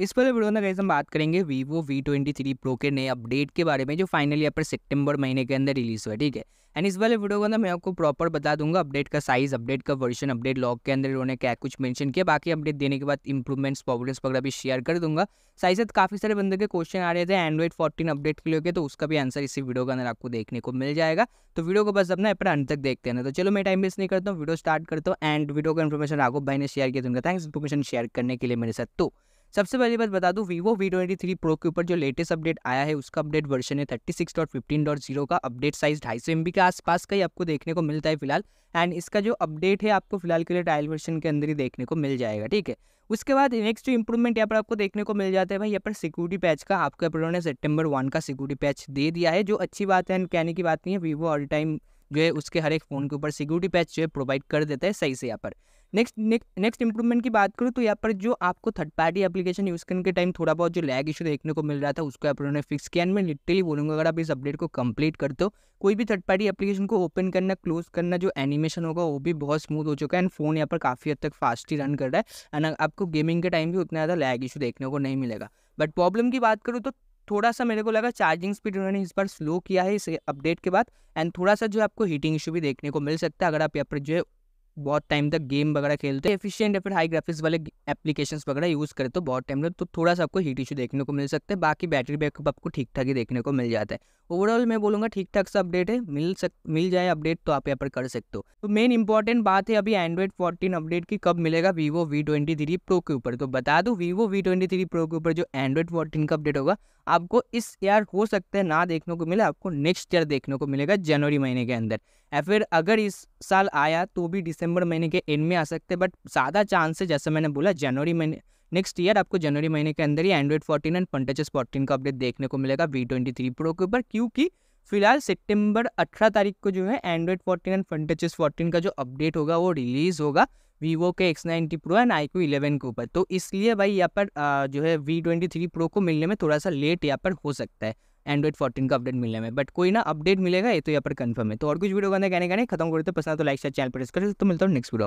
इस पर वीडियो में कैसे हम बात करेंगे Vivo V twenty three pro के नए अपडेट के बारे में जो फाइनली यहाँ पर सितंबर महीने के अंदर रिलीज हुआ ठीक है एंड इस वाले वीडियो को अंदर मैं आपको प्रॉपर बता दूंगा अपडेट का साइज अपडेट का वर्जन अपडेट लॉग के अंदर उन्होंने क्या कुछ मेंशन किया बाकी अपडेट देने के बाद इंप्रूवमेंट्स प्रॉब्लम्स वगैरह भी शेयर कर दूंगा साइज साथ काफ़ी सारे बंदे के क्वेश्चन आ रहे थे एंड्रॉइड फोर्टीन अपडेट के लिए तो उसका भी आंसर इसी वीडियो के अंदर आपको देखने को मिल जाएगा तो वीडियो को बस अपना अपना अंत तक देखते हैं तो चलो मैं टाइम वेस्ट नहीं करता हूँ वीडियो स्टार्ट करता हूँ एंड वीडियो का इन्फॉर्मेशन आपको भाई ने शेयर किया दूंगा थैंक्स इन्फॉर्मेशन शेयर करने के लिए मेरे साथ तो सबसे पहली बात बता दूं Vivo V twenty three pro के ऊपर जो लेटेस्ट अपडेट आया है उसका अपडेट वर्षन है thirty six dot fifteen dot zero का अपडेट साइज ढाई सौ एम बी के आसपास का ही आपको देखने को मिलता है फिलहाल एंड इसका जो अपडेट है आपको फिलहाल के लिए ट्रायल वर्षन के अंदर ही देखने को मिल जाएगा ठीक है उसके बाद नेक्स्ट जो इंप्रूवमेंट यहाँ पर आपको देखने को मिल जाता है भाई यहाँ पर सिक्योरिटी पैच का आपको उन्होंने सेप्टेम्बर वन का सिक्योरिटी पैच दे दिया है जो अच्छी बात है एंड कहने की बात नहीं है वीवो ऑल टाइम जो है उसके हर एक फ़ोन के ऊपर सिक्योरिटी पैच जो है प्रोवाइड कर देता है सही से यहाँ पर नेक्स्ट नेक्स्ट नेक्स्ट इंप्रूवमेंट की बात करूँ तो यहाँ पर जो आपको थर्ड पार्टी एप्लीकेशन यूज़ करने के टाइम थोड़ा बहुत जो लैग इशू देखने को मिल रहा था उसको आप उन्होंने फिक्स किया एंड मैं लिटरली बोलूँगा अगर आप इस अपडेट को कंप्लीट कर दो कोई भी थर्ड पार्टी एप्लीकेशन को ओपन करना क्लोज करना जो एनिमेशन होगा वो भी बहुत स्मूथ हो चुका है एंड फोन यहाँ पर काफ़ी हद तक फास्ट ही रन कर रहा है एंड आपको गेमिंग के टाइम भी उतना ज़्यादा लैग इशू देखने को नहीं मिलेगा बट प्रॉब्लम की बात करूँ तो थोड़ा सा मेरे को लगा चार्जिंग स्पीड उन्होंने इस बार स्लो किया है इस अपडेट के बाद एंड थोड़ा सा जो आपको हीटिंग इशू भी देखने को मिल सकता है अगर आप यहाँ पर जो है बहुत टाइम तक गेम वगैरह खेलते हैं एफिशिएंट या फिर हाई ग्राफिक्स वाले एप्लीकेशंस वगैरह यूज़ करें तो बहुत टाइम तक तो थोड़ा सा आपको हीट इशू देखने को मिल सकता है बाकी बैटरी बैकअप आपको ठीक ठाक ही देखने को मिल जाता है ओवरऑल मैं बोलूँगा ठीक ठाक सा अपडेट है मिल सक मिल जाए अपडेट तो आप यहाँ पर कर सकते हो तो मेन इंपॉर्टेंट बात है अभी एंड्रॉइड फोर्टीन अपडेट की कब मिलेगा Vivo V twenty three pro के ऊपर तो बता दूँ Vivo V twenty three pro के ऊपर जो एंड्रॉइड फोर्टीन का अपडेट होगा आपको इस ईयर हो सकता है ना देखने को मिले आपको नेक्स्ट ईयर देखने को मिलेगा जनवरी महीने के अंदर या फिर अगर इस साल आया तो भी डिसम्बर दिसंबर महीने के एंड में आ सकते हैं बट ज़्यादा चांस है जैसे मैंने बोला जनवरी महीने नेक्स्ट ईयर आपको जनवरी महीने के अंदर ही Android fourteen and Funtouch fourteen का अपडेट देखने को मिलेगा वी ट्वेंटी थ्री प्रो के ऊपर क्योंकि फिलहाल सितंबर अठारह तारीख को जो है Android fourteen and Funtouch fourteen का जो अपडेट होगा वो रिलीज़ होगा वीवो के X ninety pro and I Q eleven के ऊपर तो इसलिए भाई यहाँ पर जो है वी ट्वेंटी थ्री प्रो को मिलने में थोड़ा सा लेट यहाँ पर हो सकता है एंड्रॉइड फोर्टीन का अपडेट मिलने में बट कोई ना अपडेट मिलेगा ये तो यहाँ पर कंफर्म है तो और कुछ वीडियो का कहने कहने खत्म करते पसंद तो लाइक चैनल पर डिस्कस तो मिलता हूँ नेक्स्ट वीडियो